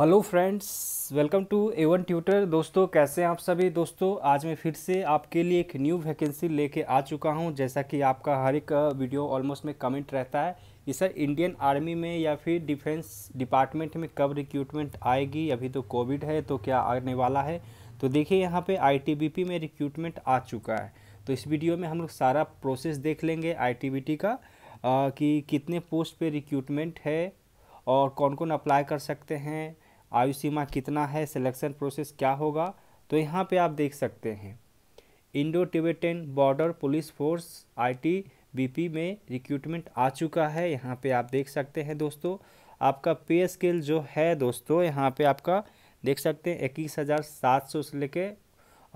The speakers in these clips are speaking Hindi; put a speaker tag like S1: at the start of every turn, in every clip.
S1: Hello friends welcome to A one tutor दोस्तों कैसे हैं आप सभी दोस्तों आज मैं फिर से आपके लिए एक न्यू वैकेंसी लेके आ चुका हूं जैसा कि आपका हर एक वीडियो ऑलमोस्ट में कमेंट रहता है कि सर इंडियन आर्मी में या फिर डिफेंस डिपार्टमेंट में कब रिक्रूटमेंट आएगी अभी तो कोविड है तो क्या आने वाला है तो देखिए यहाँ पर आई में रिक्रूटमेंट आ चुका है तो इस वीडियो में हम लोग सारा प्रोसेस देख लेंगे आई का आ, कि कितने पोस्ट पर रिक्रूटमेंट है और कौन कौन अप्लाई कर सकते हैं आयु सीमा कितना है सिलेक्शन प्रोसेस क्या होगा तो यहाँ पे आप देख सकते हैं Indo Tibetan border police force IT BP में रिक्रूटमेंट आ चुका है यहाँ पे आप देख सकते हैं दोस्तों आपका पे स्केल जो है दोस्तों यहाँ पे आपका देख सकते हैं इक्कीस हज़ार सात सौ से लेके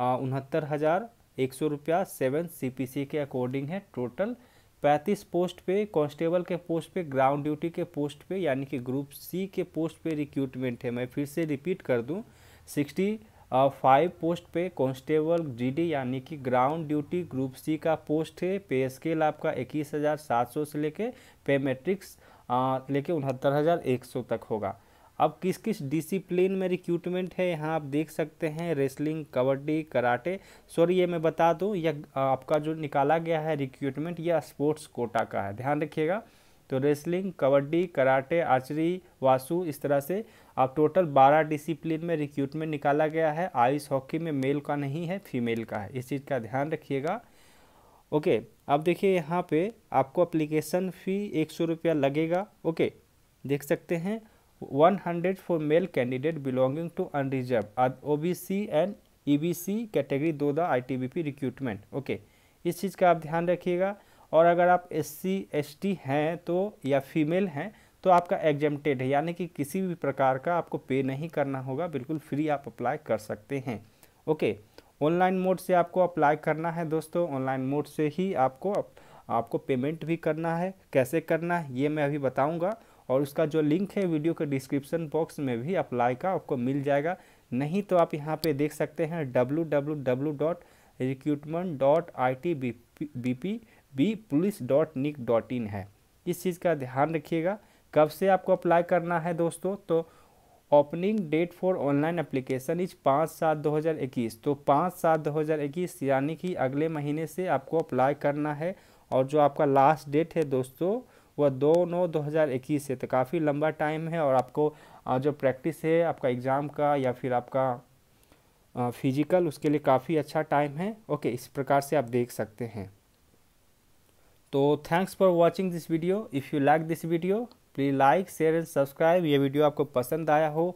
S1: उनहत्तर हज़ार एक सौ रुपया सेवन सी के अकॉर्डिंग है टोटल पैंतीस पोस्ट पे कांस्टेबल के पोस्ट पे ग्राउंड ड्यूटी के पोस्ट पे यानी कि ग्रुप सी के पोस्ट पे रिक्रूटमेंट है मैं फिर से रिपीट कर दूं सिक्सटी फाइव पोस्ट पे कांस्टेबल जीडी यानी कि ग्राउंड ड्यूटी ग्रुप सी का पोस्ट है पे स्केल आपका इक्कीस हज़ार सात सौ से लेके पे मैट्रिक्स लेके उनहत्तर हज़ार एक सौ तक होगा अब किस किस डिसिप्लिन में रिक्रूटमेंट है यहाँ आप देख सकते हैं रेसलिंग कबड्डी कराटे सॉरी ये मैं बता दूँ यह आपका जो निकाला गया है रिक्रूटमेंट यह स्पोर्ट्स कोटा का है ध्यान रखिएगा तो रेसलिंग कबड्डी कराटे आर्चरी वासु इस तरह से अब टोटल 12 डिसिप्लिन में रिक्रूटमेंट निकाला गया है आइस हॉकी में मेल का नहीं है फीमेल का है इस चीज़ का ध्यान रखिएगा ओके अब देखिए यहाँ पे आपको अप्लीकेशन फ़ी एक सौ रुपया लगेगा ओके देख सकते हैं 100 for male candidate belonging to unreserved OBC and EBC category दो the ITBP recruitment okay okay. इस चीज़ का आप ध्यान रखिएगा और अगर आप एस सी हैं तो या फीमेल हैं तो आपका एग्जेमटेड है यानी कि किसी भी प्रकार का आपको पे नहीं करना होगा बिल्कुल फ्री आप अप्लाई कर सकते हैं ओके ऑनलाइन मोड से आपको अप्लाई करना है दोस्तों ऑनलाइन मोड से ही आपको आपको पेमेंट भी करना है कैसे करना है ये मैं अभी बताऊंगा और उसका जो लिंक है वीडियो के डिस्क्रिप्शन बॉक्स में भी अप्लाई का आपको मिल जाएगा नहीं तो आप यहाँ पे देख सकते हैं W W W dot recruitment dot I T B P B police dot nic dot in है इस चीज़ का ध्यान रखिएगा कब से आपको अप्लाई करना है दोस्तों तो opening date for online application is पाँच सात दो हज़ार इक्कीस तो पाँच सात दो हज़ार इक्कीस यानी कि अगले महीने से आपको अप्लाई करना है और जो आपका लास्ट डेट है दोस्तों वह दो नौ दो हज़ार इक्कीस है तो काफ़ी लंबा टाइम है और आपको जो प्रैक्टिस है आपका एग्ज़ाम का या फिर आपका फिजिकल उसके लिए काफ़ी अच्छा टाइम है ओके इस प्रकार से आप देख सकते हैं तो thanks for watching this video if you like this video please like share and subscribe ये वीडियो आपको पसंद आया हो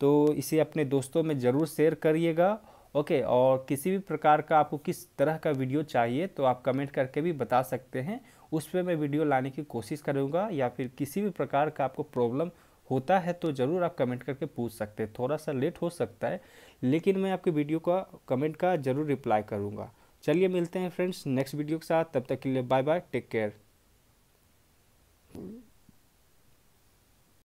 S1: तो इसे अपने दोस्तों में ज़रूर शेयर करिएगा ओके और किसी भी प्रकार का आपको किस तरह का वीडियो चाहिए तो आप कमेंट करके भी बता सकते हैं उस पर मैं वीडियो लाने की कोशिश करूँगा या फिर किसी भी प्रकार का आपको प्रॉब्लम होता है तो ज़रूर आप कमेंट करके पूछ सकते हैं थोड़ा सा लेट हो सकता है लेकिन मैं आपके वीडियो का कमेंट का ज़रूर रिप्लाई करूँगा चलिए मिलते हैं फ्रेंड्स नेक्स्ट वीडियो के साथ तब तक के लिए बाय बाय टेक केयर